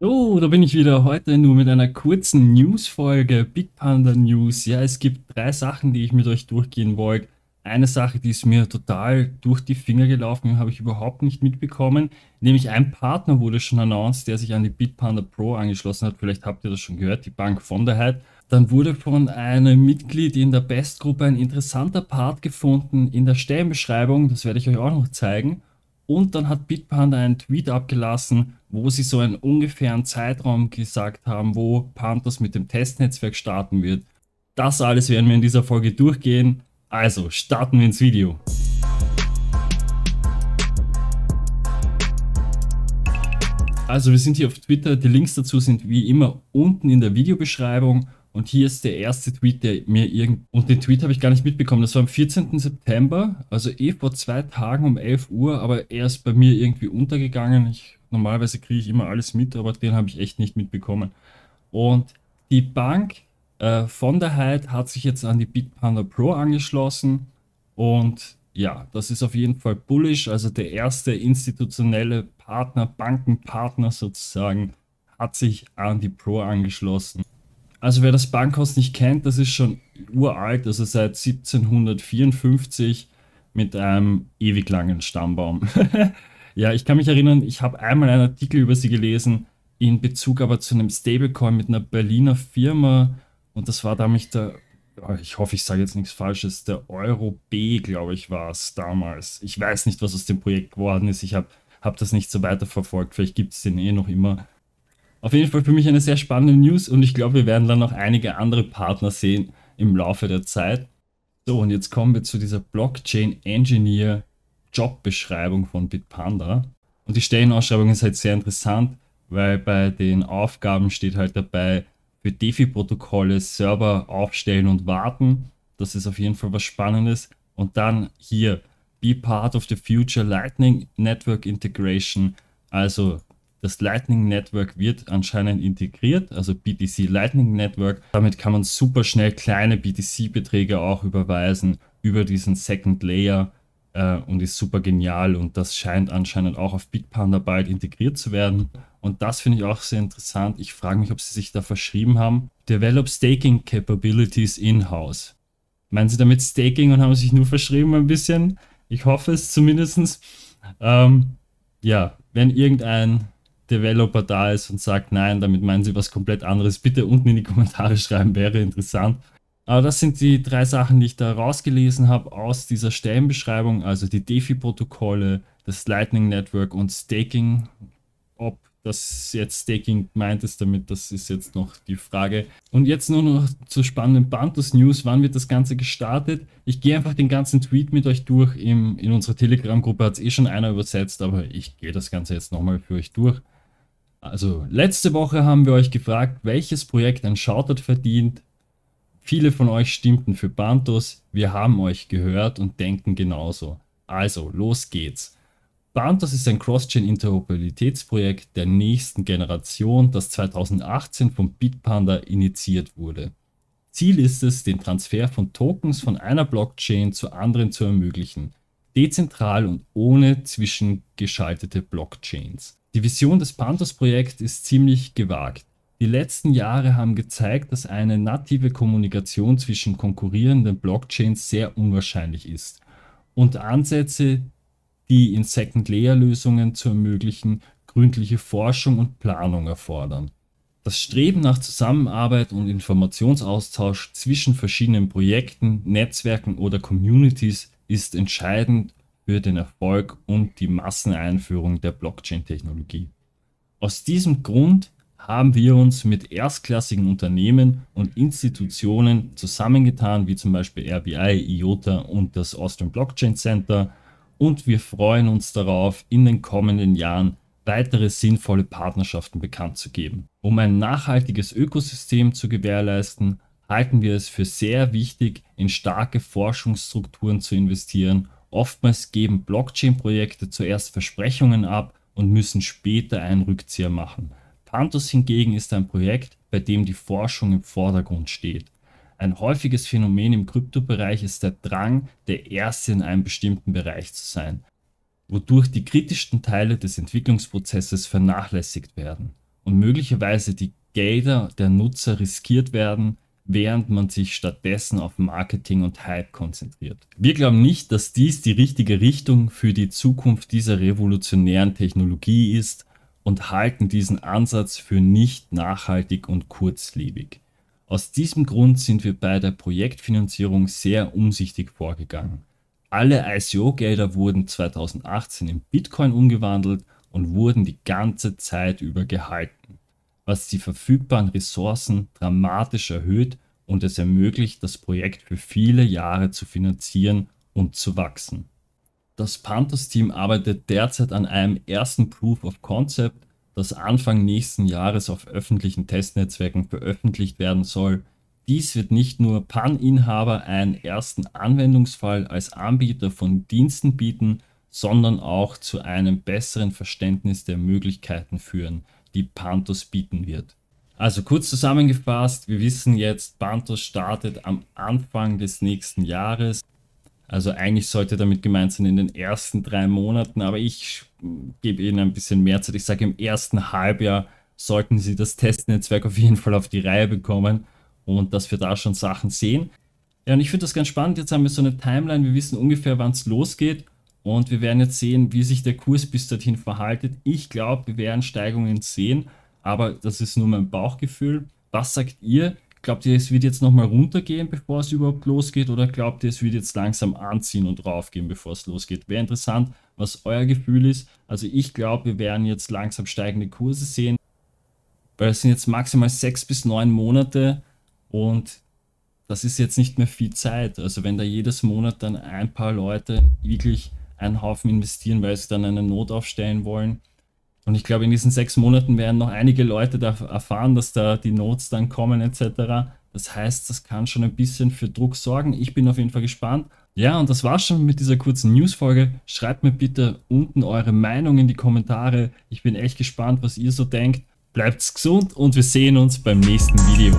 So, oh, da bin ich wieder. Heute nur mit einer kurzen News-Folge, Big Panda News. Ja, es gibt drei Sachen, die ich mit euch durchgehen wollte. Eine Sache, die ist mir total durch die Finger gelaufen, habe ich überhaupt nicht mitbekommen. Nämlich ein Partner wurde schon announced, der sich an die Bitpanda Pro angeschlossen hat. Vielleicht habt ihr das schon gehört, die Bank von der Heid. Dann wurde von einem Mitglied in der Best-Gruppe ein interessanter Part gefunden in der Stellenbeschreibung. Das werde ich euch auch noch zeigen. Und dann hat Bitpanda einen Tweet abgelassen, wo sie so einen ungefähren Zeitraum gesagt haben, wo Panthers mit dem Testnetzwerk starten wird. Das alles werden wir in dieser Folge durchgehen. Also starten wir ins Video. Also wir sind hier auf Twitter, die Links dazu sind wie immer unten in der Videobeschreibung und hier ist der erste Tweet, der mir irgend... Und den Tweet habe ich gar nicht mitbekommen. Das war am 14. September, also eh vor zwei Tagen um 11 Uhr, aber er ist bei mir irgendwie untergegangen. Ich, normalerweise kriege ich immer alles mit, aber den habe ich echt nicht mitbekommen. Und die Bank äh, von der Hyde hat sich jetzt an die Bitpanda Pro angeschlossen. Und ja, das ist auf jeden Fall bullish. Also der erste institutionelle Partner, Bankenpartner sozusagen, hat sich an die Pro angeschlossen. Also wer das Bankhaus nicht kennt, das ist schon uralt, also seit 1754 mit einem ewig langen Stammbaum. ja, ich kann mich erinnern, ich habe einmal einen Artikel über sie gelesen, in Bezug aber zu einem Stablecoin mit einer Berliner Firma. Und das war damals der, ich hoffe, ich sage jetzt nichts Falsches, der Euro B, glaube ich, war es damals. Ich weiß nicht, was aus dem Projekt geworden ist. Ich habe hab das nicht so weiterverfolgt. Vielleicht gibt es den eh noch immer. Auf jeden Fall für mich eine sehr spannende News und ich glaube, wir werden dann noch einige andere Partner sehen im Laufe der Zeit. So, und jetzt kommen wir zu dieser Blockchain Engineer Jobbeschreibung von Bitpanda. Und die Stellenausschreibung ist halt sehr interessant, weil bei den Aufgaben steht halt dabei, für DeFi-Protokolle Server aufstellen und warten. Das ist auf jeden Fall was Spannendes. Und dann hier, be part of the future Lightning Network Integration. Also das Lightning Network wird anscheinend integriert, also BTC Lightning Network. Damit kann man super schnell kleine BTC-Beträge auch überweisen über diesen Second Layer äh, und ist super genial. Und das scheint anscheinend auch auf Bitpanda bald integriert zu werden. Und das finde ich auch sehr interessant. Ich frage mich, ob sie sich da verschrieben haben. Develop Staking Capabilities in-house. Meinen sie damit Staking und haben sich nur verschrieben ein bisschen? Ich hoffe es zumindest. Ähm, ja, wenn irgendein Developer da ist und sagt, nein, damit meinen sie was komplett anderes, bitte unten in die Kommentare schreiben, wäre interessant. Aber das sind die drei Sachen, die ich da rausgelesen habe aus dieser Stellenbeschreibung, also die DeFi-Protokolle, das Lightning Network und Staking. Ob das jetzt Staking meint ist damit, das ist jetzt noch die Frage. Und jetzt nur noch zur spannenden Bantus News. Wann wird das Ganze gestartet? Ich gehe einfach den ganzen Tweet mit euch durch. Im, in unserer Telegram-Gruppe hat es eh schon einer übersetzt, aber ich gehe das Ganze jetzt nochmal für euch durch. Also letzte Woche haben wir euch gefragt, welches Projekt ein Shoutout verdient. Viele von euch stimmten für Bantos. Wir haben euch gehört und denken genauso. Also, los geht's. Bantos ist ein Cross-Chain-Interoperabilitätsprojekt der nächsten Generation, das 2018 von Bitpanda initiiert wurde. Ziel ist es, den Transfer von Tokens von einer Blockchain zur anderen zu ermöglichen, dezentral und ohne zwischengeschaltete Blockchains. Die Vision des Panthers-Projekts ist ziemlich gewagt. Die letzten Jahre haben gezeigt, dass eine native Kommunikation zwischen konkurrierenden Blockchains sehr unwahrscheinlich ist. Und Ansätze, die in Second-Layer-Lösungen zu ermöglichen, gründliche Forschung und Planung erfordern. Das Streben nach Zusammenarbeit und Informationsaustausch zwischen verschiedenen Projekten, Netzwerken oder Communities ist entscheidend, für den Erfolg und die Masseneinführung der Blockchain-Technologie. Aus diesem Grund haben wir uns mit erstklassigen Unternehmen und Institutionen zusammengetan, wie zum Beispiel RBI, IOTA und das Austrian Blockchain Center. Und wir freuen uns darauf, in den kommenden Jahren weitere sinnvolle Partnerschaften bekannt zu geben. Um ein nachhaltiges Ökosystem zu gewährleisten, halten wir es für sehr wichtig, in starke Forschungsstrukturen zu investieren Oftmals geben Blockchain-Projekte zuerst Versprechungen ab und müssen später einen Rückzieher machen. Pantos hingegen ist ein Projekt, bei dem die Forschung im Vordergrund steht. Ein häufiges Phänomen im Kryptobereich ist der Drang, der Erste in einem bestimmten Bereich zu sein, wodurch die kritischsten Teile des Entwicklungsprozesses vernachlässigt werden und möglicherweise die Gelder der Nutzer riskiert werden, während man sich stattdessen auf Marketing und Hype konzentriert. Wir glauben nicht, dass dies die richtige Richtung für die Zukunft dieser revolutionären Technologie ist und halten diesen Ansatz für nicht nachhaltig und kurzlebig. Aus diesem Grund sind wir bei der Projektfinanzierung sehr umsichtig vorgegangen. Alle ICO-Gelder wurden 2018 in Bitcoin umgewandelt und wurden die ganze Zeit über gehalten was die verfügbaren Ressourcen dramatisch erhöht und es ermöglicht, das Projekt für viele Jahre zu finanzieren und zu wachsen. Das Panthos-Team arbeitet derzeit an einem ersten Proof of Concept, das Anfang nächsten Jahres auf öffentlichen Testnetzwerken veröffentlicht werden soll. Dies wird nicht nur Pan-Inhaber einen ersten Anwendungsfall als Anbieter von Diensten bieten, sondern auch zu einem besseren Verständnis der Möglichkeiten führen, die Panthos bieten wird. Also kurz zusammengefasst, wir wissen jetzt, Panthos startet am Anfang des nächsten Jahres. Also eigentlich sollte damit gemeint sein in den ersten drei Monaten, aber ich gebe Ihnen ein bisschen mehr Zeit. Ich sage, im ersten Halbjahr sollten Sie das Testnetzwerk auf jeden Fall auf die Reihe bekommen und dass wir da schon Sachen sehen. Ja, und ich finde das ganz spannend. Jetzt haben wir so eine Timeline, wir wissen ungefähr, wann es losgeht und wir werden jetzt sehen, wie sich der Kurs bis dorthin verhaltet. Ich glaube, wir werden Steigungen sehen, aber das ist nur mein Bauchgefühl. Was sagt ihr? Glaubt ihr, es wird jetzt nochmal runtergehen, bevor es überhaupt losgeht? Oder glaubt ihr, es wird jetzt langsam anziehen und raufgehen, bevor es losgeht? Wäre interessant, was euer Gefühl ist. Also ich glaube, wir werden jetzt langsam steigende Kurse sehen, weil es sind jetzt maximal sechs bis neun Monate und das ist jetzt nicht mehr viel Zeit. Also wenn da jedes Monat dann ein paar Leute wirklich einen Haufen investieren, weil sie dann eine Not aufstellen wollen. Und ich glaube, in diesen sechs Monaten werden noch einige Leute da erfahren, dass da die Notes dann kommen etc. Das heißt, das kann schon ein bisschen für Druck sorgen. Ich bin auf jeden Fall gespannt. Ja, und das war's schon mit dieser kurzen Newsfolge. Schreibt mir bitte unten eure Meinung in die Kommentare. Ich bin echt gespannt, was ihr so denkt. Bleibt's gesund und wir sehen uns beim nächsten Video.